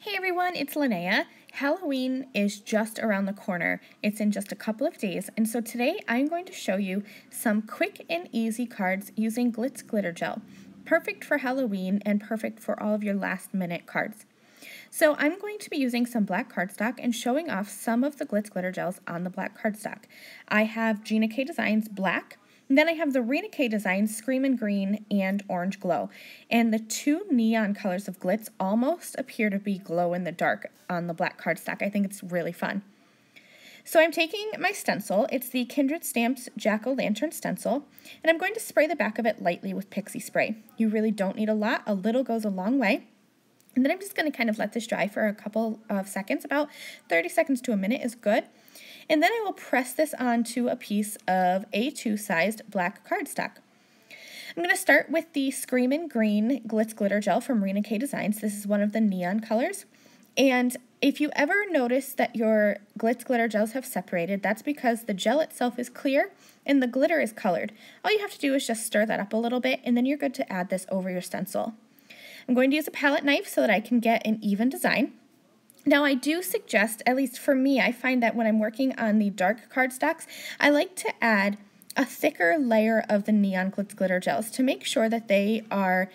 Hey everyone, it's Linnea. Halloween is just around the corner. It's in just a couple of days, and so today I'm going to show you some quick and easy cards using Glitz Glitter Gel. Perfect for Halloween and perfect for all of your last minute cards. So I'm going to be using some black cardstock and showing off some of the Glitz Glitter Gels on the black cardstock. I have Gina K Designs Black, then I have the Rena K Design Screamin' Green and Orange Glow. And the two neon colors of glitz almost appear to be glow in the dark on the black cardstock. I think it's really fun. So I'm taking my stencil, it's the Kindred Stamps Jack-O-Lantern Stencil, and I'm going to spray the back of it lightly with pixie spray. You really don't need a lot, a little goes a long way. And then I'm just going to kind of let this dry for a couple of seconds, about 30 seconds to a minute is good. And then I will press this onto a piece of A2 sized black cardstock. I'm going to start with the Screamin' Green Glitz Glitter Gel from Rena K Designs. This is one of the neon colors. And if you ever notice that your glitz glitter gels have separated, that's because the gel itself is clear and the glitter is colored. All you have to do is just stir that up a little bit and then you're good to add this over your stencil. I'm going to use a palette knife so that I can get an even design. Now, I do suggest, at least for me, I find that when I'm working on the dark cardstocks, I like to add a thicker layer of the neon glitter gels to make sure that they are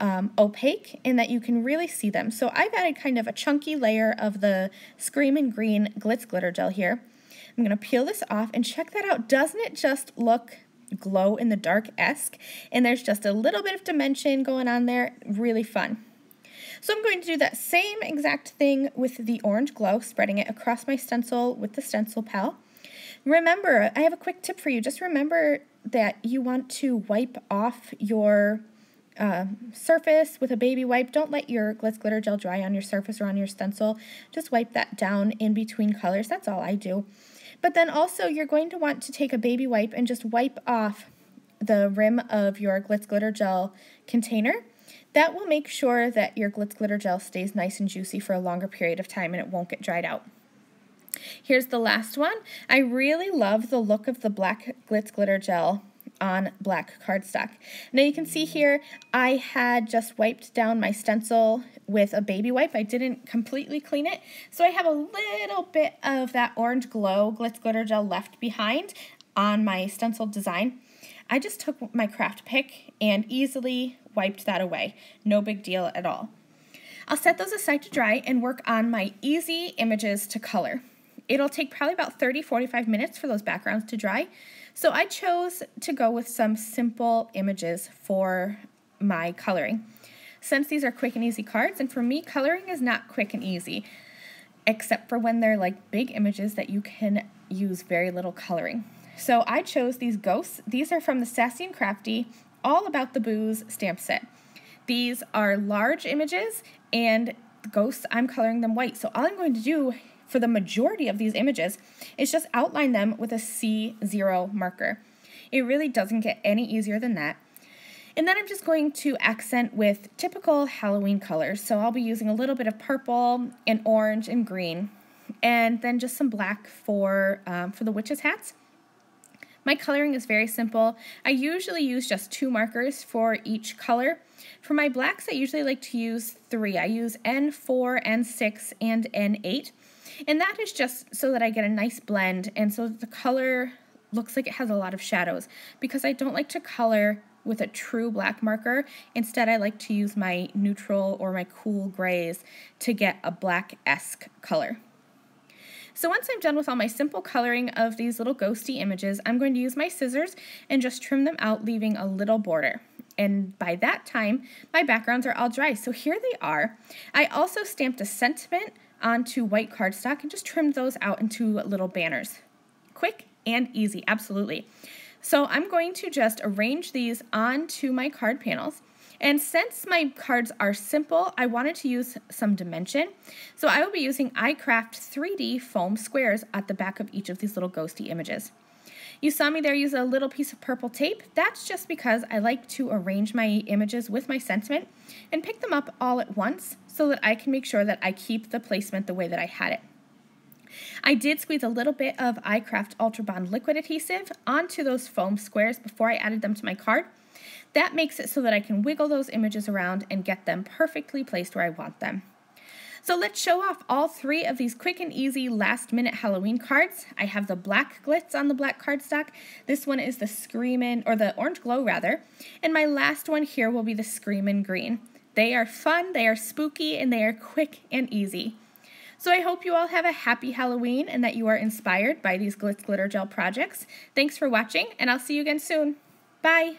um, opaque and that you can really see them. So I've added kind of a chunky layer of the Screamin' Green Glitz Glitter Gel here. I'm going to peel this off and check that out. Doesn't it just look glow in the dark-esque? And there's just a little bit of dimension going on there. Really fun. So I'm going to do that same exact thing with the orange glow, spreading it across my stencil with the stencil pal. Remember, I have a quick tip for you. Just remember that you want to wipe off your uh, surface with a baby wipe. Don't let your Glitz Glitter Gel dry on your surface or on your stencil. Just wipe that down in between colors. That's all I do. But then also you're going to want to take a baby wipe and just wipe off the rim of your Glitz Glitter Gel container that will make sure that your Glitz Glitter Gel stays nice and juicy for a longer period of time and it won't get dried out. Here's the last one. I really love the look of the black Glitz Glitter Gel on black cardstock. Now you can see here I had just wiped down my stencil with a baby wipe. I didn't completely clean it. So I have a little bit of that orange glow Glitz Glitter Gel left behind on my stencil design. I just took my craft pick and easily wiped that away. No big deal at all. I'll set those aside to dry and work on my easy images to color. It'll take probably about 30, 45 minutes for those backgrounds to dry. So I chose to go with some simple images for my coloring. Since these are quick and easy cards, and for me, coloring is not quick and easy, except for when they're like big images that you can use very little coloring. So I chose these ghosts. These are from the Sassy and Crafty All About the Booze stamp set. These are large images and ghosts, I'm coloring them white. So all I'm going to do for the majority of these images is just outline them with a C0 marker. It really doesn't get any easier than that. And then I'm just going to accent with typical Halloween colors. So I'll be using a little bit of purple and orange and green, and then just some black for, um, for the witches' hats. My coloring is very simple. I usually use just two markers for each color. For my blacks, I usually like to use three. I use N4, N6, and N8. And that is just so that I get a nice blend and so the color looks like it has a lot of shadows because I don't like to color with a true black marker. Instead, I like to use my neutral or my cool grays to get a black-esque color. So once I'm done with all my simple coloring of these little ghosty images, I'm going to use my scissors and just trim them out, leaving a little border and by that time my backgrounds are all dry so here they are I also stamped a sentiment onto white cardstock and just trimmed those out into little banners quick and easy absolutely so I'm going to just arrange these onto my card panels and since my cards are simple, I wanted to use some dimension. So I will be using iCraft 3D foam squares at the back of each of these little ghosty images. You saw me there use a little piece of purple tape. That's just because I like to arrange my images with my sentiment and pick them up all at once so that I can make sure that I keep the placement the way that I had it. I did squeeze a little bit of iCraft Ultra Bond liquid adhesive onto those foam squares before I added them to my card that makes it so that I can wiggle those images around and get them perfectly placed where I want them. So let's show off all three of these quick and easy last minute Halloween cards. I have the black glitz on the black cardstock. This one is the Screamin', or the Orange Glow rather. And my last one here will be the Screamin' Green. They are fun, they are spooky, and they are quick and easy. So I hope you all have a happy Halloween and that you are inspired by these Glitz Glitter Gel projects. Thanks for watching, and I'll see you again soon. Bye!